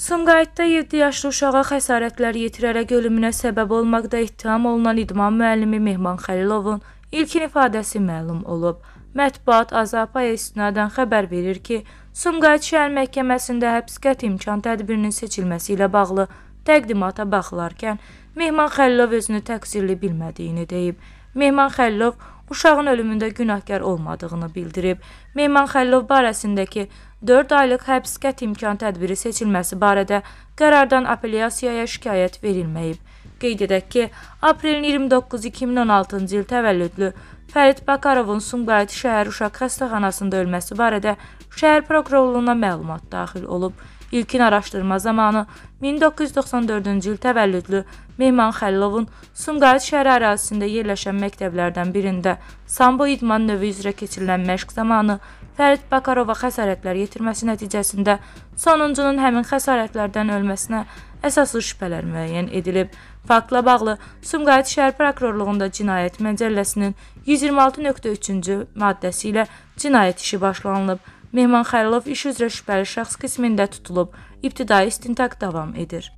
Sumqayıtda 7 yaşlı uşağa xəsarətlər yetirərək ölümünə səbəb olmaqda ittiham olunan idman müəllimi Mehman Xəlilovun ilkin ifadəsi məlum olub. Mətbuat Azapaya istinadən xəbər verir ki, Sumqayıt şəhər məhkəməsində həbs qəti imkan tədbirinin seçilməsi ilə bağlı təqdimata baxılarkən Mehman Xəlilov özünü təqsirli bilmədiyini deyib. Mehman Xəllov uşağın ölümündə günahkar olmadığını bildirib. Mehman Xəllov barəsindəki 4 aylıq həbs qəti imkan tədbiri seçilməsi barədə qərardan apellyasiyaya şikayət verilməyib. Qeyd edək ki, aprelin 29-2016-cı il təvəllüdlü Fərid Bakarovun Sumqayıt şəhər uşaq xəstəxanasında ölməsi barədə şəhər prokurorluğuna məlumat daxil olub. İlkin araşdırma zamanı 1994-cü il təvəllüdlü Mehman Xəllovun Sumqayıt şəhər ərazisində yerləşən məktəblərdən birində sambo idman növü üzrə keçirilən məşq zamanı Fərid Bakarova xəsarətlər yetirməsi nəticəsində sonuncunun həmin xəsarətlərdən ölməsinə əsaslı şübhələr müəyyən edilib. Faktla bağlı Sumqayıt şəhər prokurorluğunda cinayət məcəlləsinin 126.3-cü maddəsi ilə cinayət işi başlanılıb. Mehman Xəlilov iş üzrə şübhəli şəxs qismində tutulub. İbtidai istintaq davam edir.